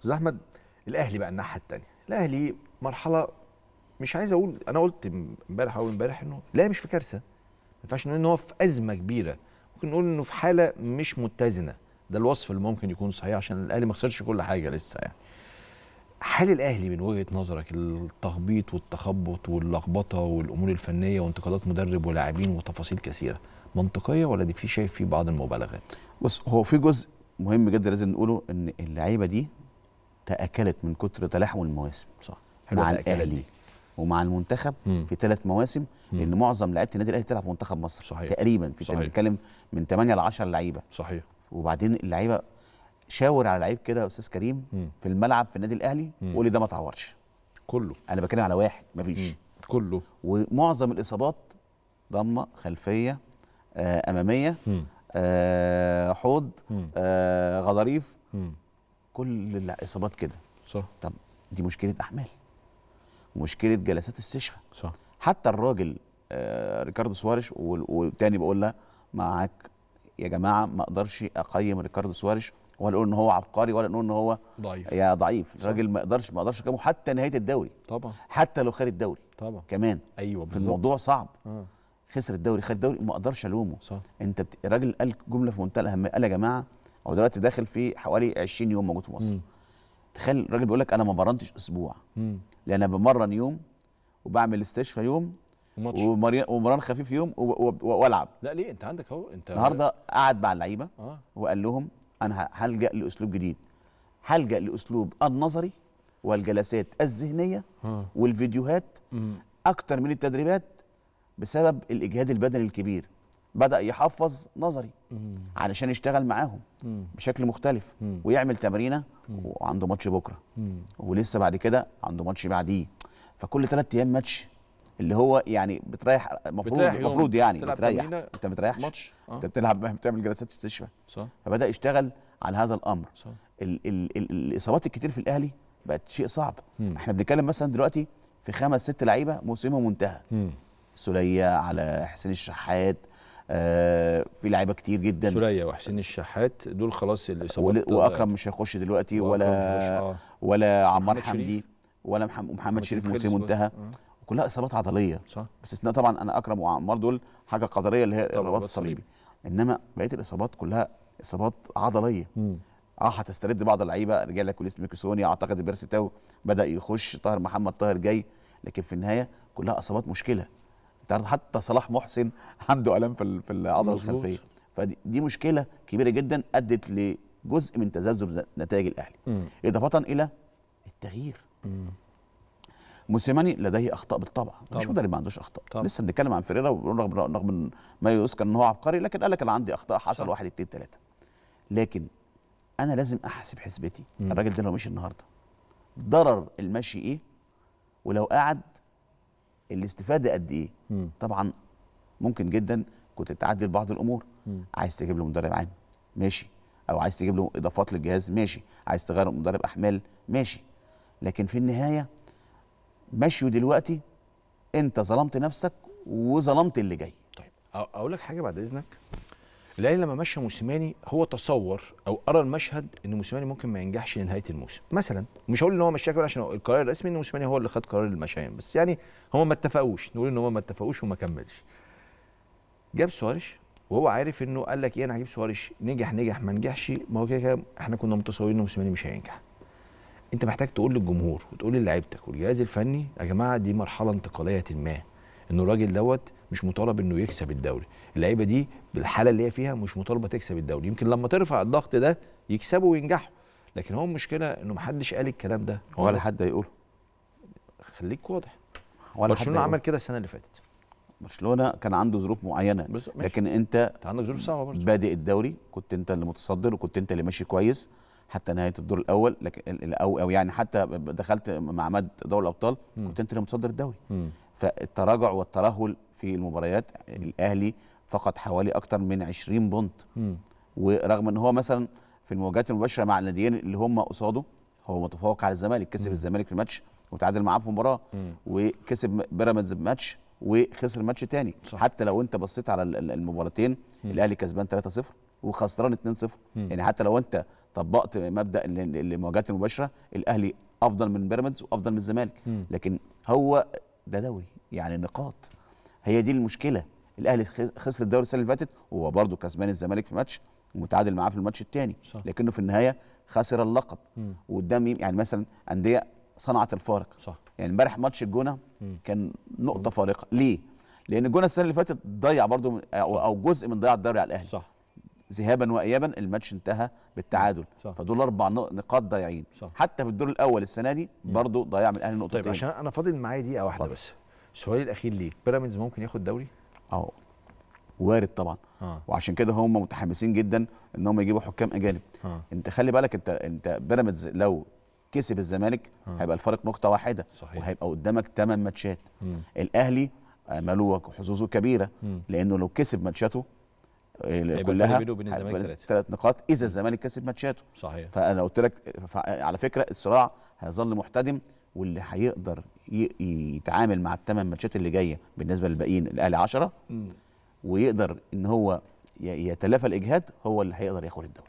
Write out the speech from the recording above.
استاذ احمد الاهلي بقى الناحيه الثانيه الاهلي مرحله مش عايز اقول انا قلت امبارح اول امبارح انه لا مش في كارثه ما ينفعش نقول ان هو في ازمه كبيره ممكن نقول انه في حاله مش متزنه ده الوصف اللي ممكن يكون صحيح عشان الاهلي ما خسرش كل حاجه لسه يعني حال الاهلي من وجهه نظرك التخبيط والتخبط واللخبطه والامور الفنيه وانتقادات مدرب ولاعبين وتفاصيل كثيره منطقيه ولا دي في شايف في بعض المبالغات بص هو في جزء مهم جدا لازم نقوله ان اللعيبه دي تاكلت من كتر تلاحم المواسم صح مع الاهلي ومع المنتخب مم. في ثلاث مواسم مم. لان معظم لعيبه النادي الاهلي تلعب منتخب مصر صحيح. تقريبا في بنتكلم من 8 ل 10 لعيبه صحيح وبعدين اللعيبه شاور على لعيب كده يا استاذ كريم مم. في الملعب في النادي الاهلي وقول لي ده ما اتعورش كله انا بتكلم على واحد مفيش فيش كله ومعظم الاصابات ضمه خلفيه آه اماميه آه حوض آه غضاريف كل الاصابات كده صح طب دي مشكله احمال مشكله جلسات استشفاء صح حتى الراجل آه ريكاردو سواريش وتاني بقول له معاك يا جماعه ما اقدرش اقيم ريكاردو سواريش ولا اقول ان هو عبقري ولا اقول ان هو ضعيف يا ضعيف الراجل ما اقدرش ما اقدرش اقيمه حتى نهايه الدوري طبعا حتى لو خد الدوري طبعا كمان ايوه بالظبط الموضوع صعب آه. خسر الدوري خد الدوري ما اقدرش الومه صح انت بت... الراجل قال جمله في منتهى الاهميه قال يا جماعه هو دلوقتي داخل في حوالي 20 يوم موجود في مصر تخيل الراجل بيقول لك انا ما مرنتش اسبوع لان انا بمرن يوم وبعمل استشفى يوم ومران خفيف يوم والعب لا ليه انت عندك اهو انت النهارده قعد مع اللعيبه آه. وقال لهم انا هلجا لاسلوب جديد هلجا لاسلوب النظري والجلسات الذهنيه آه. والفيديوهات مم. اكتر من التدريبات بسبب الاجهاد البدني الكبير بدا يحفظ نظري علشان يشتغل معاهم بشكل مختلف ويعمل تمرينه وعنده ماتش بكره ولسه بعد كده عنده ماتش بعديه فكل ثلاث ايام ماتش اللي هو يعني بتريح المفروض المفروض يعني بتريح انت ما بتريحش ماتش آه. انت بتلعب بتعمل جلسات استشفاء صح فبدا يشتغل على هذا الامر صح. ال ال ال الاصابات الكتير في الاهلي بقت شيء صعب مم. احنا بنتكلم مثلا دلوقتي في خمس ست لعيبه موسمهم منتهى سليه على حسين الشحات آه، في لعيبه كتير جدا سوريا وحسين الشحات دول خلاص الاصابات واكرم مش هيخش دلوقتي ولا آه. ولا عمار حمدي ولا محمد شريف موسم منتهى آه. كلها اصابات عضليه صح باستثناء طبعا انا اكرم وعمار دول حاجه قدريه اللي هي الرباط الصليبي انما بقيه الاصابات كلها اصابات عضليه اه هتسترد بعض اللعيبه رجع لك وليس ميكسوني اعتقد بيرسي تاو بدا يخش طاهر محمد طاهر جاي لكن في النهايه كلها اصابات مشكله حتى صلاح محسن عنده الام في في العضله الخلفيه فدي مشكله كبيره جدا ادت لجزء من تذبذب نتائج الاهلي اضافه الى التغيير موسيماني لديه اخطاء بالطبع مش مدرب ما عندوش اخطاء طبعا. لسه بنتكلم عن فيريرا رغم رغم ما يذكر ان هو عبقري لكن قال لك انا عندي اخطاء حصل واحد اتنين تلاته لكن انا لازم احسب حسبتي مم. الراجل ده لو مشي النهارده ضرر المشي ايه ولو قعد الاستفاده قد ايه طبعا ممكن جدا كنت تعدل بعض الامور عايز تجيب له مدرب عام ماشي او عايز تجيب له اضافات للجهاز ماشي عايز تغير مدرب احمال ماشي لكن في النهايه مشيه دلوقتي انت ظلمت نفسك وظلمت اللي جاي طيب اقول لك حاجه بعد اذنك الاهلي لما مشى موسيماني هو تصور او ارى المشهد ان موسيماني ممكن ما ينجحش لنهايه الموسم مثلا مش هقول ان هو مشاه عشان القرار الرسمي ان موسيماني هو اللي خد قرار المشاين بس يعني هما ما اتفقوش نقول ان هما ما اتفقوش وما كملش جاب سواريش وهو عارف انه قال لك ايه انا هجيب سواريش نجح نجح ما نجحش ما هو كده كده احنا كنا متصورين ان موسيماني مش هينجح انت محتاج تقول للجمهور وتقول للعيبتك والجهاز الفني يا جماعه دي مرحله انتقاليه ما انه الراجل دوت مش مطالب انه يكسب الدوري اللعيبه دي بالحاله اللي هي فيها مش مطالبه تكسب الدوري يمكن لما ترفع الضغط ده يكسبوا وينجحوا لكن هو المشكله انه محدش قال الكلام ده ولا حد هيقوله خليك واضح ولا برشلونه عمل كده السنه اللي فاتت برشلونه كان عنده ظروف معينه بس لكن انت انت عندك ظروف صعبه برضه بادئ الدوري كنت انت اللي متصدر وكنت انت اللي ماشي كويس حتى نهايه الدور الاول لكن او او يعني حتى دخلت مع مد دوري الابطال كنت انت اللي متصدر الدوري فالتراجع والترهل في المباريات الاهلي فقد حوالي اكثر من 20 بونت ورغم ان هو مثلا في المواجهات المباشره مع الناديين اللي هم قصاده هو متفوق على الزمالك كسب الزمالك في ماتش وتعادل معاه في مباراه وكسب بيراميدز ماتش وخسر ماتش تاني صح. حتى لو انت بصيت على المباراتين الاهلي كسبان 3-0 وخسران 2-0 يعني حتى لو انت طبقت مبدا المواجهات المباشره الاهلي افضل من بيراميدز وافضل من الزمالك لكن هو ده دوري يعني نقاط هي دي المشكله الاهلي خسر الدوري السنه اللي فاتت وهو برضه كسبان الزمالك في ماتش ومتعادل معاه في الماتش الثاني لكنه في النهايه خسر اللقب وقدام يعني مثلا انديه صنعت الفارق صح يعني امبارح ماتش الجونه كان نقطه فارقه ليه؟ لان الجونه السنه اللي فاتت ضيع برضه او جزء من ضياع الدوري على الاهلي صح ذهابا وايابا الماتش انتهى بالتعادل صح. فدول اربع نقاط ضايعين حتى في الدور الاول السنه دي برضه ضيع من الاهلي نقطتين طيب عشان انا فاضل معايا دقيقه واحده بس سؤالي الاخير ليك بيراميدز ممكن ياخد دوري اه وارد طبعا آه. وعشان كده هم متحمسين جدا ان هم يجيبوا حكام اجانب آه. انت خلي بالك انت انت بيراميدز لو كسب الزمالك آه. هيبقى الفارق نقطه واحده صحيح. وهيبقى قدامك 8 ماتشات الاهلي ماله حظوظه كبيره مم. لانه لو كسب ماتشاته آه، كلها ثلاث نقاط اذا الزمالك كسب ماتشاته صحيح فانا قلت لك على فكره الصراع هيظل محتدم واللي هيقدر يتعامل مع الثمان ماتشات اللي جايه بالنسبه للباقيين الاهلي 10 ويقدر ان هو يتلافى الاجهاد هو اللي هيقدر ياخد الدوري